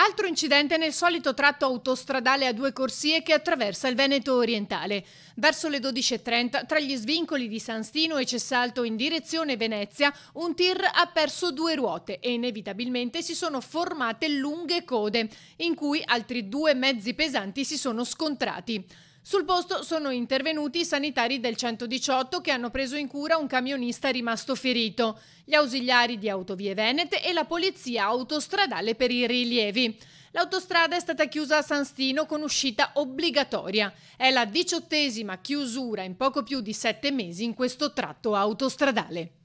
Altro incidente nel solito tratto autostradale a due corsie che attraversa il Veneto orientale. Verso le 12.30, tra gli svincoli di San Stino e Cessalto in direzione Venezia, un tir ha perso due ruote e inevitabilmente si sono formate lunghe code, in cui altri due mezzi pesanti si sono scontrati. Sul posto sono intervenuti i sanitari del 118 che hanno preso in cura un camionista rimasto ferito, gli ausiliari di Autovie Venete e la polizia autostradale per i rilievi. L'autostrada è stata chiusa a San Stino con uscita obbligatoria. È la diciottesima chiusura in poco più di sette mesi in questo tratto autostradale.